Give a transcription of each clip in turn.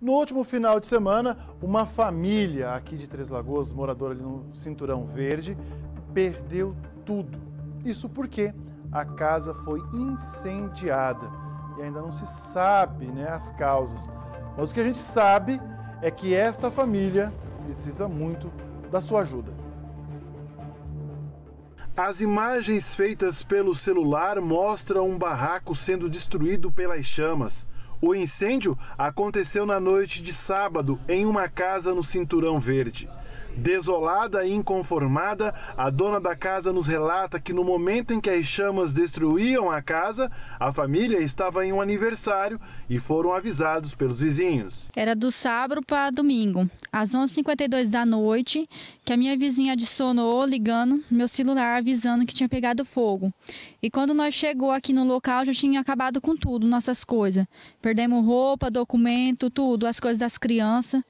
No último final de semana, uma família aqui de Três Lagoas, moradora ali no Cinturão Verde, perdeu tudo. Isso porque a casa foi incendiada e ainda não se sabe né, as causas. Mas o que a gente sabe é que esta família precisa muito da sua ajuda. As imagens feitas pelo celular mostram um barraco sendo destruído pelas chamas. O incêndio aconteceu na noite de sábado em uma casa no Cinturão Verde. Desolada e inconformada, a dona da casa nos relata que no momento em que as chamas destruíam a casa, a família estava em um aniversário e foram avisados pelos vizinhos. Era do sábado para domingo, às 11h52 da noite, que a minha vizinha adicionou ligando meu celular avisando que tinha pegado fogo. E quando nós chegou aqui no local, já tinha acabado com tudo, nossas coisas. Perdemos roupa, documento, tudo, as coisas das crianças.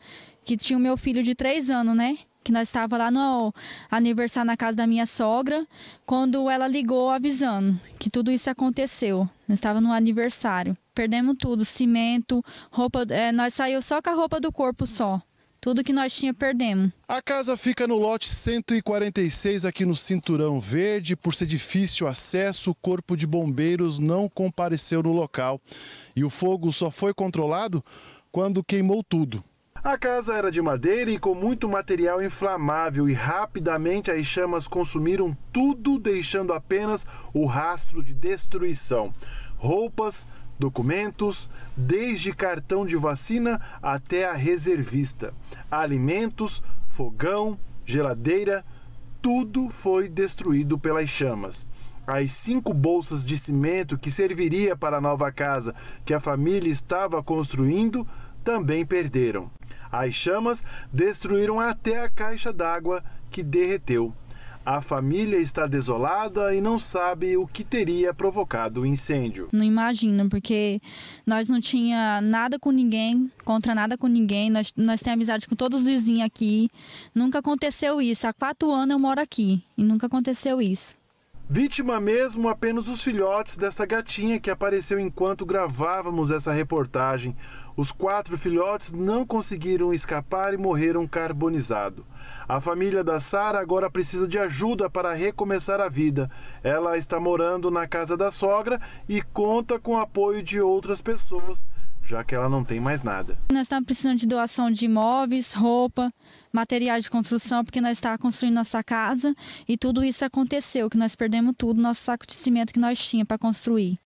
Que tinha o meu filho de três anos, né? Que nós estava lá no aniversário na casa da minha sogra, quando ela ligou avisando que tudo isso aconteceu. Nós estava no aniversário. Perdemos tudo, cimento, roupa. É, nós saímos só com a roupa do corpo só. Tudo que nós tinha perdemos. A casa fica no lote 146 aqui no Cinturão Verde. Por ser difícil acesso, o Corpo de Bombeiros não compareceu no local. E o fogo só foi controlado quando queimou tudo. A casa era de madeira e com muito material inflamável e rapidamente as chamas consumiram tudo, deixando apenas o rastro de destruição. Roupas, documentos, desde cartão de vacina até a reservista. Alimentos, fogão, geladeira, tudo foi destruído pelas chamas. As cinco bolsas de cimento que serviria para a nova casa que a família estava construindo também perderam. As chamas destruíram até a caixa d'água que derreteu. A família está desolada e não sabe o que teria provocado o incêndio. Não imagino, porque nós não tinha nada com ninguém, contra nada com ninguém, nós, nós temos amizade com todos os vizinhos aqui. Nunca aconteceu isso. Há quatro anos eu moro aqui e nunca aconteceu isso. Vítima mesmo apenas os filhotes desta gatinha que apareceu enquanto gravávamos essa reportagem. Os quatro filhotes não conseguiram escapar e morreram carbonizado. A família da Sara agora precisa de ajuda para recomeçar a vida. Ela está morando na casa da sogra e conta com o apoio de outras pessoas já que ela não tem mais nada. Nós estamos precisando de doação de imóveis, roupa, materiais de construção, porque nós estávamos construindo nossa casa e tudo isso aconteceu, que nós perdemos tudo, nosso saco de cimento que nós tínhamos para construir.